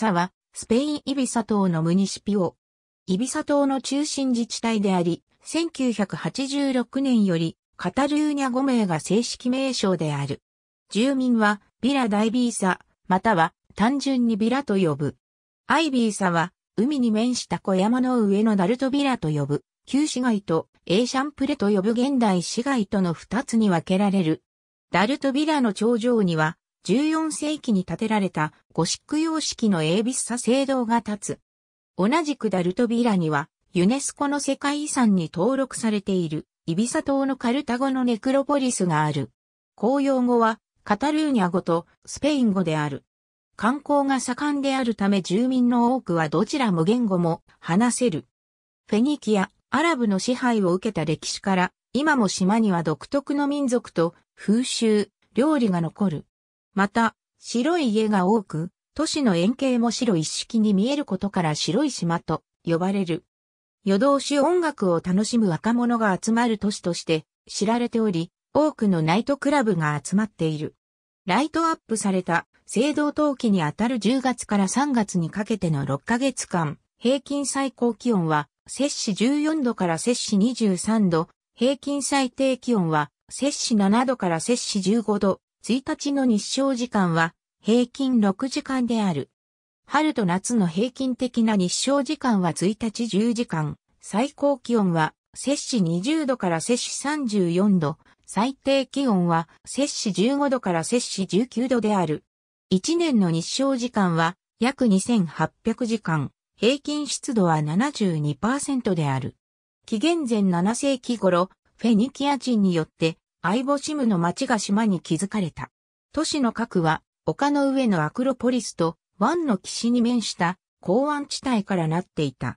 サは、スペインイビサ島のムニシピオ。イビサ島の中心自治体であり、1986年より、カタルーニャ5名が正式名称である。住民は、ビラ・ダイビーサ、または、単純にビラと呼ぶ。アイビーサは、海に面した小山の上のダルトビラと呼ぶ、旧市街とエーシャンプレと呼ぶ現代市街との二つに分けられる。ダルトビラの頂上には、14世紀に建てられたゴシック様式のエービッサ聖堂が立つ。同じくダルトビラには、ユネスコの世界遺産に登録されている、イビサ島のカルタゴのネクロポリスがある。公用語は、カタルーニャ語とスペイン語である。観光が盛んであるため住民の多くはどちらも言語も話せる。フェニキア、アラブの支配を受けた歴史から、今も島には独特の民族と風習、料理が残る。また、白い家が多く、都市の円形も白一式に見えることから白い島と呼ばれる。夜通し音楽を楽しむ若者が集まる都市として知られており、多くのナイトクラブが集まっている。ライトアップされた制度冬季にあたる10月から3月にかけての6ヶ月間、平均最高気温は摂氏14度から摂氏23度、平均最低気温は摂氏7度から摂氏15度、1日の日照時間は平均6時間である。春と夏の平均的な日照時間は1日10時間、最高気温は摂氏20度から摂氏34度、最低気温は摂氏15度から摂氏19度である。1年の日照時間は約2800時間、平均湿度は72%である。紀元前7世紀頃、フェニキア人によってアイボシムの町が島に築かれた。都市の核は、丘の上のアクロポリスと湾の岸に面した港湾地帯からなっていた。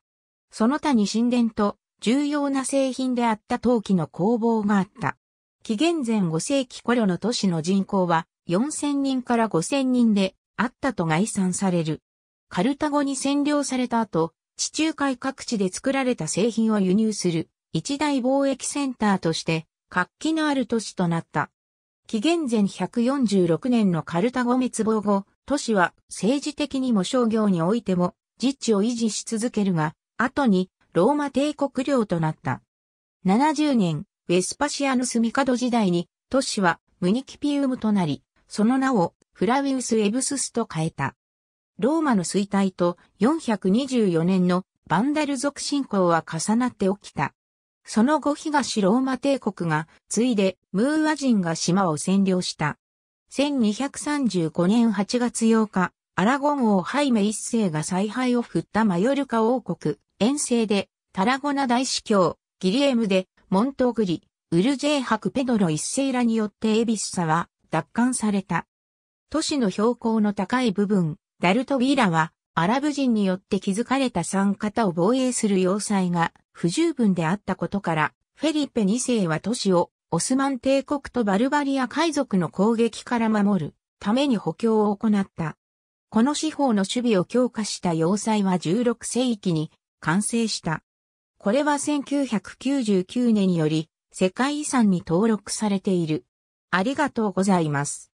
その他に神殿と重要な製品であった陶器の工房があった。紀元前5世紀頃の都市の人口は4000人から5000人であったと概算される。カルタゴに占領された後、地中海各地で作られた製品を輸入する一大貿易センターとして活気のある都市となった。紀元前146年のカルタゴ滅亡後、都市は政治的にも商業においても自治を維持し続けるが、後にローマ帝国領となった。70年、ウェスパシアヌスミカド時代に都市はムニキピウムとなり、その名をフラウィウス・エブススと変えた。ローマの衰退と424年のバンダル族侵攻は重なって起きた。その後東ローマ帝国が、ついでムーア人が島を占領した。1235年8月8日、アラゴン王ハイメ一世が采配を振ったマヨルカ王国、遠征で、タラゴナ大司教、ギリエムで、モントグリ、ウルジェーハクペドロ一世らによってエビッサは奪還された。都市の標高の高い部分、ダルトビーラはアラブ人によって築かれた三型を防衛する要塞が不十分であったことから、フェリペ2世は都市をオスマン帝国とバルバリア海賊の攻撃から守るために補強を行った。この司法の守備を強化した要塞は16世紀に完成した。これは1999年により世界遺産に登録されている。ありがとうございます。